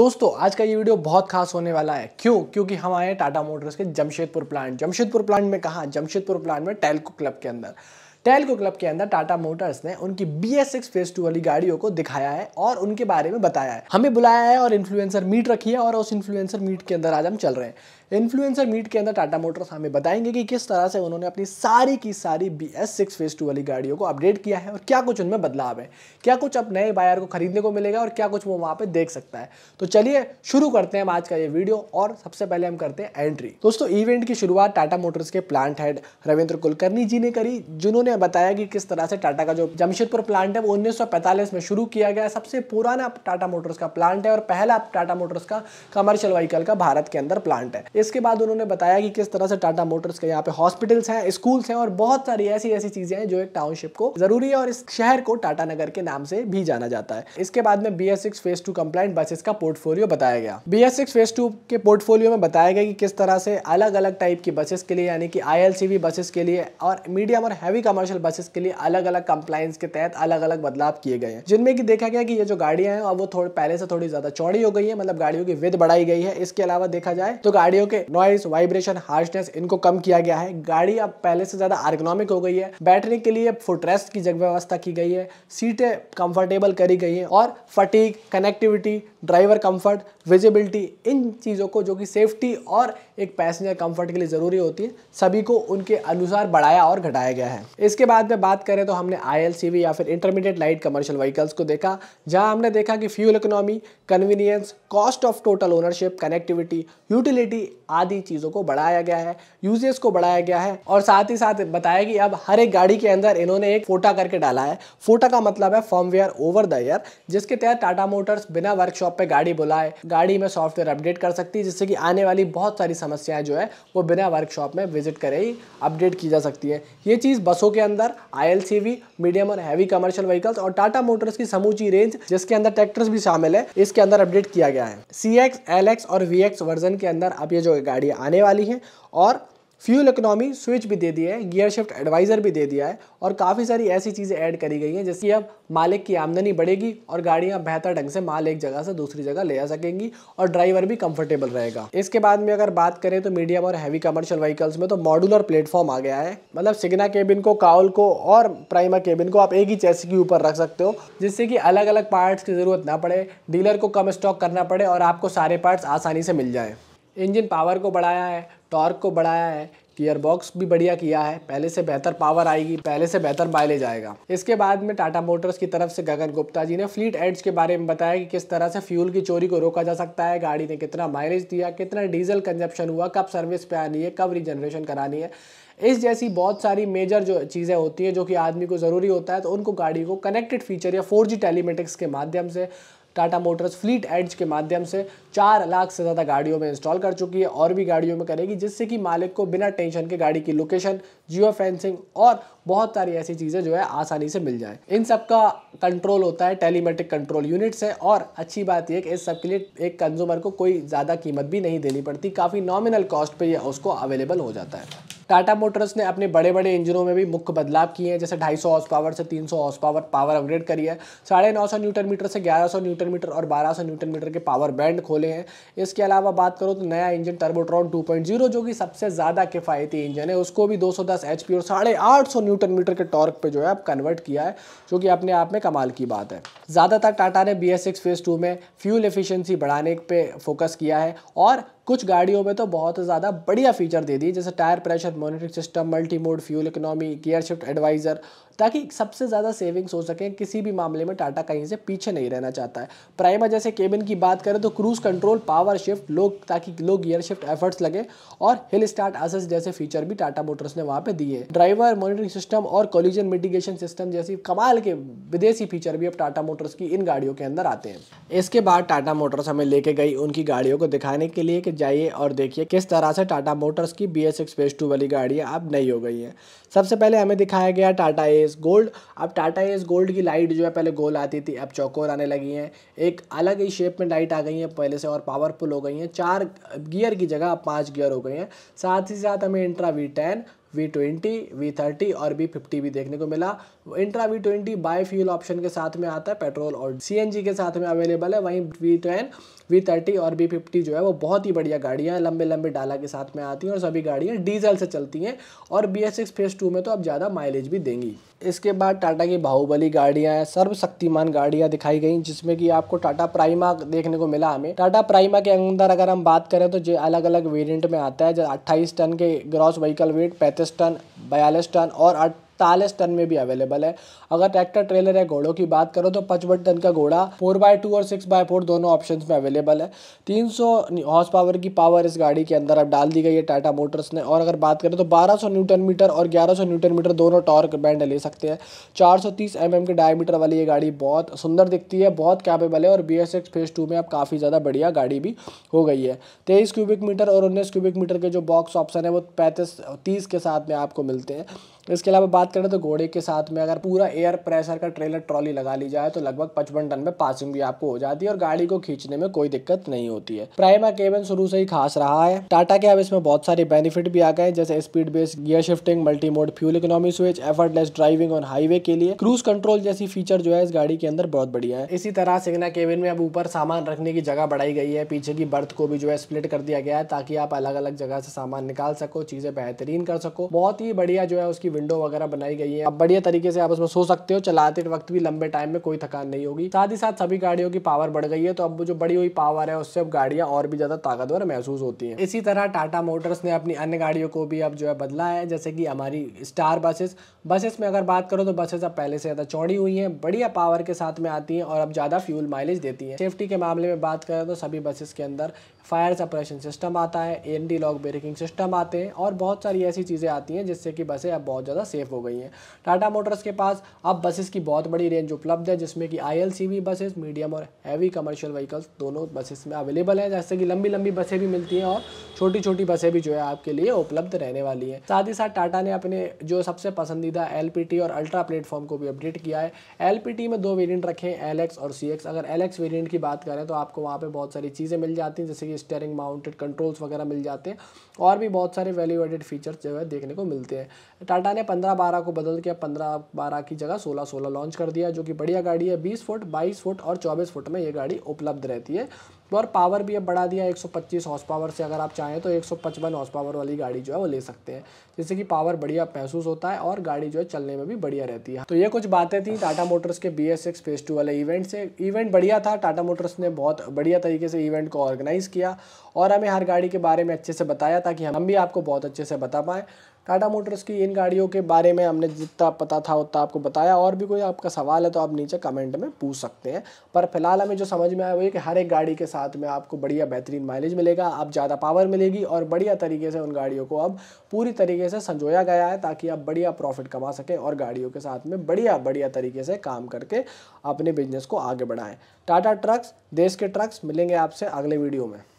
दोस्तों आज का ये वीडियो बहुत खास होने वाला है क्यों क्योंकि हम आए टाटा मोटर्स के जमशेदपुर प्लांट जमशेदपुर प्लांट में कहा जमशेदपुर प्लांट में टेलको क्लब के अंदर टेलको क्लब के अंदर टाटा मोटर्स ने उनकी B S six phase two वाली गाड़ियों को दिखाया है और उनके बारे में बताया है हमें बुलाया है और इन्फ्लुएंसर मीट रखी है और उस इन्फ्लुएंसर मीट के अंदर आज हम चल रहे हैं इन्फ्लुएंसर मीट के अंदर टाटा मोटर्स हमें बताएंगे कि किस तरह से उन्होंने अपनी सारी की सारी B S six phase two वाली गाड़ियों को अपडेट किया है और क्या कुछ उनमें बदलाव है क्या कुछ अब नए बायर को खरीदने को मिलेगा और क्या कुछ वो वहाँ पर देख सकता है तो चलिए शुरू करते हैं हम आज का ये वीडियो और सबसे पहले हम करते हैं एंट्री दोस्तों इवेंट की शुरुआत टाटा मोटर्स के प्लांट हेड रविंद्र कुलकर्णी जी ने करी जिन्होंने बताया कि किस तरह से टाटा का जो जमशेदपुर प्लांट है वो उन्नीस में शुरू किया गया सबसे पुराना टाटा मोटर्स का प्लांट है और पहला टाटा मोटर्स का कमर्शियल व्हीकल का भारत के अंदर प्लांट है इसके बाद उन्होंने बताया कि किस तरह से टाटा मोटर्स के यहाँ पे हॉस्पिटल्स हैं स्कूल्स हैं और बहुत सारी ऐसी ऐसी चीज़ें हैं जो एक टाउनशिप को ज़रूरी है और इस शहर को टाटा नगर के नाम से भी जाना जाता है इसके बाद में B S six phase two compliant buses का पोर्टफोलियो बताया गया B S six phase two के पोर्टफोलियो में बताया गया कि किस तरह से अलग अलग टाइप की बसेस के लिए यानी कि I L C V buses के लिए और मीडियम और हैवी कमर्शियल बसेस के लिए अलग अलग कंप्लाइंस के तहत अलग अलग बदलाव किए गए हैं जिनमें कि देखा गया कि ये जो गाड़ियां हैं वो पहले से थोड़ी ज़्यादा चौड़ी हो गई है मतलब गाड़ियों की विध बढ़ाई गई है इसके अलावा देखा जाए तो गाड़ियों ओके नॉइस वाइब्रेशन हार्शनेस इनको कम किया गया है गाड़ी अब पहले से ज्यादा आर्गोनॉमिक हो गई है बैठने के लिए फुटरेस्ट की जगह व्यवस्था की गई है सीटें कंफर्टेबल करी गई हैं और fatigue connectivity driver comfort visibility इन चीज़ों को जो कि सेफ्टी और एक पैसेंजर कंफर्ट के लिए ज़रूरी होती है सभी को उनके अनुसार बढ़ाया और घटाया गया है इसके बाद में बात करें तो हमने आई या फिर इंटरमीडिएट लाइट कमर्शियल व्हीकल्स को देखा जहां हमने देखा कि fuel economy convenience cost of total ownership connectivity utility आदि चीज़ों को बढ़ाया गया है यूजेस को बढ़ाया गया है और साथ ही साथ बताया कि अब हर एक गाड़ी के अंदर इन्होंने एक फोटा करके डाला है फोटा का मतलब है फॉर्मवेयर ओवर द ईयर जिसके तहत टाटा मोटर्स बिना वर्कशॉप पे गाड़ी बुलाए गाड़ी में सॉफ्टवेयर अपडेट कर सकती है जिससे कि आने वाली बहुत सारी समस्याएं जो है वो बिना वर्कशॉप में विजिट करे ही अपडेट की जा सकती है ये चीज़ बसों के अंदर आई मीडियम और हैवी कमर्शियल व्हीकल्स और टाटा मोटर्स की समूची रेंज जिसके अंदर ट्रैक्टर्स भी शामिल है इसके अंदर अपडेट किया गया है सी एक्स और वी वर्जन के अंदर अब ये जो गाड़ी आने वाली है और फ्यूल इकोनॉमी स्विच भी दे दिया है गियर शिफ्ट एडवाइज़र भी दे दिया है और काफ़ी सारी ऐसी चीज़ें ऐड करी गई हैं जैसे अब मालिक की आमदनी बढ़ेगी और गाड़ियां बेहतर ढंग से माल एक जगह से दूसरी जगह ले जा सकेंगी और ड्राइवर भी कंफर्टेबल रहेगा इसके बाद में अगर बात करें तो मीडियम और हैवी कमर्शियल व्हीकल्स में तो मॉडुलर प्लेटफॉर्म आ गया है मतलब सिग्ना केबिन को काउल को और प्राइमा केबिन को आप एक ही चेस के ऊपर रख सकते हो जिससे कि अलग अलग पार्ट्स की ज़रूरत ना पड़े डीलर को कम स्टॉक करना पड़े और आपको सारे पार्ट्स आसानी से मिल जाएँ इंजन पावर को बढ़ाया है टॉर्क को बढ़ाया है गियरबॉक्स भी बढ़िया किया है पहले से बेहतर पावर आएगी पहले से बेहतर माइलेज आएगा इसके बाद में टाटा मोटर्स की तरफ से गगन गुप्ता जी ने फ्लीट एड्स के बारे में बताया कि किस तरह से फ्यूल की चोरी को रोका जा सकता है गाड़ी ने कितना माइलेज दिया कितना डीजल कंजप्शन हुआ कब सर्विस पे आनी है कब रिजनरेशन करानी है इस जैसी बहुत सारी मेजर जो चीज़ें होती हैं जो कि आदमी को ज़रूरी होता है तो उनको गाड़ी को कनेक्टेड फीचर या फोर जी टेलीमेटिक्स के माध्यम से टाटा मोटर्स फ्लीट एड्ज के माध्यम से चार लाख से ज़्यादा गाड़ियों में इंस्टॉल कर चुकी है और भी गाड़ियों में करेगी जिससे कि मालिक को बिना टेंशन के गाड़ी की लोकेशन जियो फेंसिंग और बहुत सारी ऐसी चीज़ें जो है आसानी से मिल जाए इन सब का कंट्रोल होता है टेलीमेटिक कंट्रोल यूनिट से और अच्छी बात यह कि इस सब के लिए एक कंज्यूमर को कोई ज़्यादा कीमत भी नहीं देनी पड़ती काफ़ी नॉमिनल कॉस्ट पर यह उसको अवेलेबल हो जाता है टाटा मोटर्स ने अपने बड़े बड़े इंजनों में भी मुख्य बदलाव किए हैं जैसे ढाई सौ पावर से तीन सौ पावर पावर अपग्रेड करी है साढ़े नौ सौ न्यूटन मीटर से ग्यारह सौ न्यूटन मीटर और बारह सौ न्यूटन मीटर के पावर बैंड खोले हैं इसके अलावा बात करो तो नया engine Turbotron two point zero जो कि सबसे ज़्यादा किफ़ायती इंजन है उसको भी दो सौ दस एच पी और साढ़े आठ सौ न्यूटन मीटर के टॉर्क पर जो है अब कन्वर्ट किया है जो कि अपने आप में कमाल की बात है ज़्यादातर टाटा ने B S six phase two में फ्यूल एफिशेंसी बढ़ाने पर फोकस किया है और कुछ गाड़ियों में तो बहुत ज़्यादा बढ़िया फीचर दे दिए जैसे tyre pressure monitoring system multi mode fuel economy gear shift advisor ताकि सबसे ज़्यादा सेविंग्स हो सके किसी भी मामले में टाटा कहीं से पीछे नहीं रहना चाहता है प्राइमा जैसे केबिन की बात करें तो क्रूज कंट्रोल पावर शिफ्ट लो ताकि लो गियर शिफ्ट एफर्ट्स लगे और हिल स्टार्ट असिस्ट जैसे फीचर भी टाटा मोटर्स ने वहाँ पे दिए ड्राइवर मॉनिटरिंग सिस्टम और कॉलिजन मिटिगेशन सिस्टम जैसी कमाल के विदेशी फीचर भी अब टाटा मोटर्स की इन गाड़ियों के अंदर आते हैं इसके बाद टाटा मोटर्स हमें लेके गई उनकी गाड़ियों को दिखाने के लिए कि जाइए और देखिए किस तरह से टाटा मोटर्स की बी एस एक्स वाली गाड़ियाँ अब नई हो गई हैं सबसे पहले हमें दिखाया गया टाटा एस एस गोल्ड अब टाटा एस गोल्ड की लाइट जो है पहले गोल आती थी अब चौकोर आने लगी हैं एक अलग ही शेप में लाइट आ गई है पहले से और पावरफुल हो गई हैं चार गियर की जगह अब पाँच गियर हो गए हैं साथ ही साथ हमें Intra V ten V twenty V thirty और वी फिफ्टी भी देखने को मिला Intra V twenty bi fuel option के साथ में आता है पेट्रोल और सी के साथ में अवेलेबल है वहीं वी टेन वी थर्टी और वी फिफ्टी जो है वो बहुत ही बढ़िया गाड़ियाँ लंबे लंबे डाला के साथ में आती हैं और सभी गाड़ियाँ डीजल से चलती हैं और B S six phase two में तो अब ज़्यादा माइलेज भी देंगी इसके बाद टाटा की बाहुबली गाड़ियाँ हैं सर्वशक्तिमान गाड़ियाँ दिखाई गई जिसमें कि आपको टाटा प्राइमा देखने को मिला हमें टाटा प्राइमा के अंदर अगर हम बात करें तो जो अलग अलग वेरियंट में आता है जो अट्ठाईस टन के ग्रॉस व्हीकल वेट पैंतीस टन बयालीस टन और इकतालीस टन में भी अवेलेबल है अगर ट्रैक्टर ट्रेलर या घोड़ों की बात करो तो पचपन टन का घोड़ा फोर बाय टू और सिक्स बाय फोर दोनों ऑप्शन में अवेलेबल है तीन सौ हॉर्स पावर की पावर इस गाड़ी के अंदर अब डाल दी गई है टाटा मोटर्स ने और अगर बात करें तो बारह सौ न्यूटन मीटर और ग्यारह सौ न्यूटन मीटर दोनों टॉर्क बैंड ले सकते हैं चार सौ तीस एम mm एम के डायमीटर वाली ये गाड़ी बहुत सुंदर दिखती है बहुत कैपेबल है और B S X phase two में अब काफ़ी ज़्यादा बढ़िया गाड़ी भी हो गई है तेईस क्यूबिक मीटर और उन्नीस क्यूबिक मीटर के जो बॉक्स ऑप्शन है वो पैंतीस तीस के साथ में आपको मिलते हैं इसके अलावा बात करें तो घोड़े के साथ में अगर पूरा एयर प्रेशर का ट्रेलर ट्रॉली लगा ली जाए तो लगभग पचपन टन में पासिंग भी आपको हो जाती है और गाड़ी को खींचने में कोई दिक्कत नहीं होती है प्राइमा केबिन शुरू से ही खास रहा है टाटा के अब इसमें बहुत सारे बेनिफिट भी आ गए जैसे speed base gear shifting multi mode fuel economy switch effortless driving on highway के लिए क्रूज कंट्रोल जैसी फीचर जो है इस गाड़ी के अंदर बहुत बढ़िया है इसी तरह सिग्ना केबिन में अब ऊपर सामान रखने की जगह बढ़ाई गई है पीछे की बर्थ को भी जो है स्प्लिट कर दिया गया है ताकि आप अलग अलग जगह से सामान निकाल सको चीजें बेहतरीन कर सको बहुत ही बढ़िया जो है उसकी विंडो वगैरह बनाई गई है आप बढ़िया तरीके से आप उसमें सो सकते हो चलाते वक्त भी लंबे टाइम में कोई थकान नहीं होगी साथ ही साथ सभी गाड़ियों की पावर बढ़ गई है तो अब जो बड़ी हुई पावर है उससे अब गाड़ियां और भी ज़्यादा ताकतवर महसूस होती है इसी तरह टाटा मोटर्स ने अपनी अन्य गाड़ियों को भी अब जो है बदला है जैसे कि हमारी स्टार बसेस बसेस में अगर बात करो तो बसेस अब पहले से ज़्यादा चौड़ी हुई है बढ़िया पावर के साथ में आती है और अब ज़्यादा फ्यूल माइलेज देती है सेफ्टी के मामले में बात करें तो सभी बसेस के अंदर फायर सप्रेशन सिस्टम आता है ए लॉक ब्रेकिंग सिस्टम आते हैं और बहुत सारी ऐसी चीज़ें आती हैं जिससे कि बसें अब बहुत ज़्यादा सेफ हो गई हैं टाटा मोटर्स के पास अब बसेस की बहुत बड़ी रेंज उपलब्ध है जिसमें कि आई बसेस मीडियम और हैवी कमर्शियल व्हीकल्स दोनों बसेस में अवेलेबल हैं जैसे कि लंबी लंबी बसें भी मिलती हैं और छोटी छोटी बसें भी जो है आपके लिए उपलब्ध रहने वाली हैं साथ ही साथ टाटा ने अपने जो सबसे पसंदीदा एल और अल्ट्रा प्लेटफॉर्म को भी अपडेट किया है एल में दो वेरियंट रखे हैं एल और सी अगर एल वेरियंट की बात करें तो आपको वहाँ पर बहुत सारी चीज़ें मिल जाती हैं जैसे कि स्टेयरिंग माउंटेड कंट्रोल्स वगैरह मिल जाते हैं और भी बहुत सारे वैल्यू एडेड फीचर्स जो है देखने को मिलते हैं टाटा टाटा ने पंद्रह बारह को बदल के पंद्रह बारह की जगह सोलह सोलह लॉन्च कर दिया जो कि बढ़िया गाड़ी है बीस फुट बाईस फुट और चौबीस फुट में ये गाड़ी उपलब्ध रहती है और पावर भी अब बढ़ा दिया 125 हॉर्स पावर से अगर आप चाहें तो 155 हॉर्स पावर वाली गाड़ी जो है वो ले सकते हैं जिससे कि पावर बढ़िया महसूस होता है और गाड़ी जो है चलने में भी बढ़िया रहती है तो ये कुछ बातें थी टाटा मोटर्स के B S X phase two वाले इवेंट से इवेंट बढ़िया था टाटा मोटर्स ने बहुत बढ़िया तरीके से इवेंट को ऑर्गेनाइज़ किया और हमें हर गाड़ी के बारे में अच्छे से बताया ताकि हम भी आपको बहुत अच्छे से बता पाएँ टाटा मोटर्स की इन गाड़ियों के बारे में हमने जितना पता था उतना आपको बताया और भी कोई आपका सवाल है तो आप नीचे कमेंट में पूछ सकते हैं पर फिलहाल हमें जो समझ में आया वो ये कि हर एक गाड़ी के साथ में आपको बढ़िया बेहतरीन माइलेज मिलेगा आप ज़्यादा पावर मिलेगी और बढ़िया तरीके से उन गाड़ियों को अब पूरी तरीके से संजोया गया है ताकि आप बढ़िया प्रॉफिट कमा सकें और गाड़ियों के साथ में बढ़िया बढ़िया तरीके से काम करके अपने बिजनेस को आगे बढ़ाएँ टाटा ट्रक्स देश के ट्रक्स मिलेंगे आपसे अगले वीडियो में